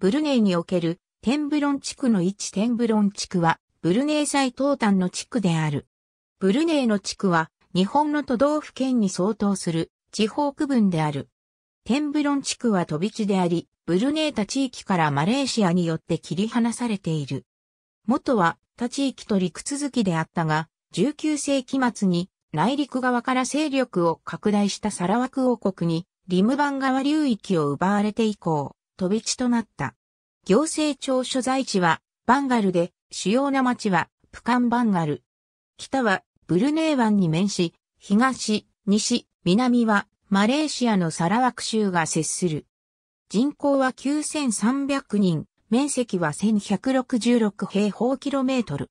ブルネイにおけるテンブロン地区の位置テンブロン地区は、ブルネイ最東端の地区である。ブルネイの地区は、日本の都道府県に相当する地方区分である。テンブロン地区は飛び地であり、ブルネータ地域からマレーシアによって切り離されている。元は他地域と陸続きであったが、19世紀末に内陸側から勢力を拡大したサラワク王国にリムバン川流域を奪われて以降、飛び地となった。行政庁所在地はバンガルで、主要な町はプカンバンガル。北はブルネー湾に面し、東、西、南はマレーシアのサラワク州が接する。人口は9300人、面積は1166平方キロメートル。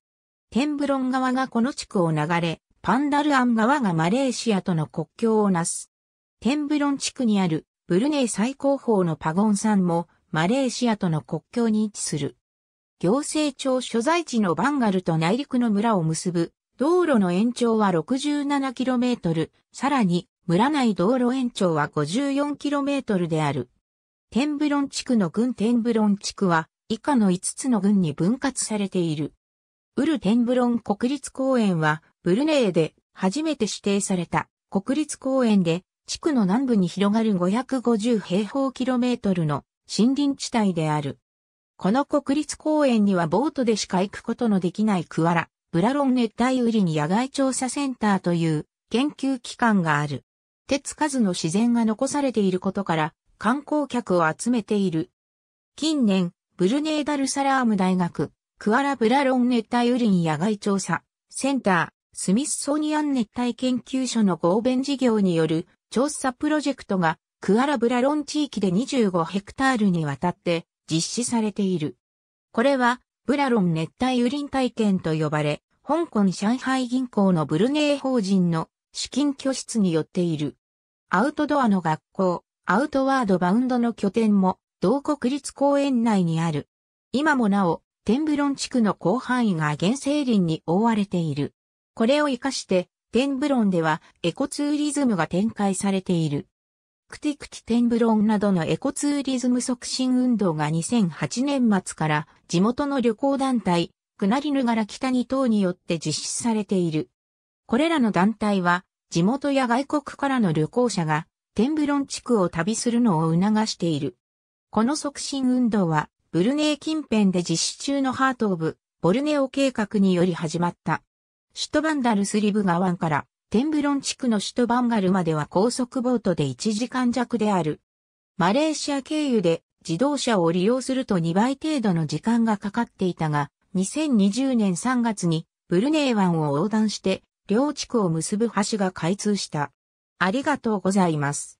テンブロン川がこの地区を流れ、パンダルアン川がマレーシアとの国境をなす。テンブロン地区にあるブルネイ最高峰のパゴン山もマレーシアとの国境に位置する。行政庁所在地のバンガルと内陸の村を結ぶ道路の延長は 67km、さらに村内道路延長は 54km である。テンブロン地区の郡テンブロン地区は以下の5つの郡に分割されている。ウルテンブロン国立公園はブルネイで初めて指定された国立公園で地区の南部に広がる550平方キロメートルの森林地帯である。この国立公園にはボートでしか行くことのできないクアラ、ブラロン熱帯雨林野外調査センターという研究機関がある。手つかずの自然が残されていることから観光客を集めている。近年、ブルネーダルサラーム大学、クアラブラロン熱帯雨林野外調査センター、スミスソニアン熱帯研究所の合弁事業による調査プロジェクトがクアラブラロン地域で25ヘクタールにわたって実施されている。これはブラロン熱帯雨林体験と呼ばれ、香港上海銀行のブルネー法人の資金拠出によっている。アウトドアの学校、アウトワードバウンドの拠点も同国立公園内にある。今もなお、天ブロン地区の広範囲が原生林に覆われている。これを活かしてテンブロンではエコツーリズムが展開されている。クティクティテンブロンなどのエコツーリズム促進運動が2008年末から地元の旅行団体、クナリヌガラ北に等によって実施されている。これらの団体は地元や外国からの旅行者がテンブロン地区を旅するのを促している。この促進運動はブルネー近辺で実施中のハートオブ、ボルネオ計画により始まった。首都バンダルスリブ川湾からテンブロン地区の首都バンガルまでは高速ボートで1時間弱である。マレーシア経由で自動車を利用すると2倍程度の時間がかかっていたが、2020年3月にブルネイ湾を横断して両地区を結ぶ橋が開通した。ありがとうございます。